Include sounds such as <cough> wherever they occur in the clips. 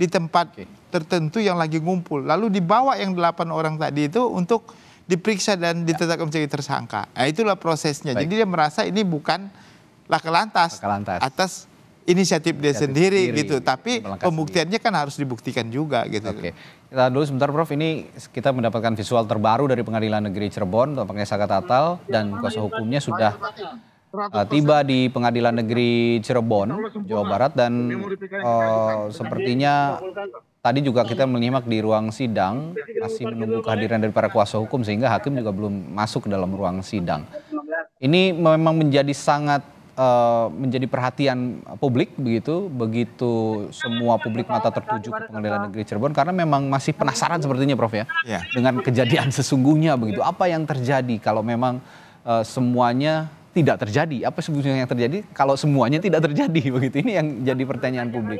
di tempat okay. tertentu yang lagi ngumpul. Lalu dibawa yang delapan orang tadi itu untuk diperiksa dan ya. ditetapkan menjadi tersangka. Nah, itulah prosesnya. Baik. Jadi dia merasa ini bukan laka lantas, laka lantas. atas inisiatif, inisiatif dia sendiri, sendiri gitu. Tapi pembuktiannya sendiri. kan harus dibuktikan juga gitu. Oke. Kita dulu sebentar Prof, ini kita mendapatkan visual terbaru dari Pengadilan Negeri Cirebon, tampaknya Saka Tatal dan kuasa hukumnya sudah Eh, tiba di Pengadilan Negeri Cirebon, Jawa Barat dan uh, sepertinya tadi juga kita menyimak di ruang sidang masih menunggu kehadiran dari para kuasa hukum sehingga hakim juga belum masuk ke dalam ruang sidang. Iya. Ini memang menjadi sangat eh, menjadi perhatian publik begitu begitu semua publik mata tertuju ke Pengadilan Negeri Cirebon karena memang masih penasaran sepertinya Prof ya ya. dengan kejadian sesungguhnya begitu. Apa yang terjadi kalau memang uh, semuanya tidak terjadi? Apa sebetulnya yang terjadi kalau semuanya tidak terjadi <laughs> begitu? Ini yang jadi pertanyaan publik.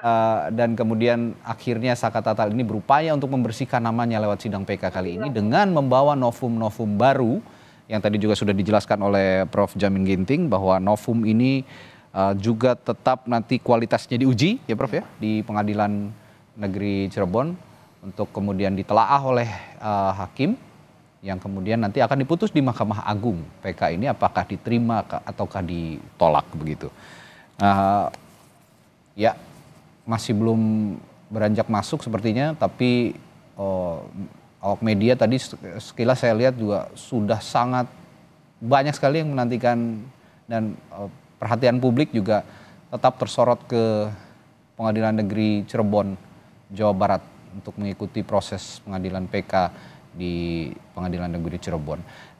Uh, dan kemudian akhirnya Saka Tatal ini berupaya untuk membersihkan namanya lewat sidang PK kali ini iya. dengan membawa novum-novum baru yang tadi juga sudah dijelaskan oleh Prof. Jamin Ginting bahwa novum ini uh, juga tetap nanti kualitasnya diuji ya Prof ya di Pengadilan Negeri Cirebon untuk kemudian ditelaah oleh uh, hakim yang kemudian nanti akan diputus di Mahkamah Agung PK ini apakah diterima ataukah ditolak begitu. Uh, ya masih belum beranjak masuk sepertinya tapi uh, awak media tadi sekilas saya lihat juga sudah sangat banyak sekali yang menantikan dan uh, perhatian publik juga tetap tersorot ke Pengadilan Negeri Cirebon Jawa Barat untuk mengikuti proses pengadilan PK di Pengadilan Negeri Cirebon. Nah,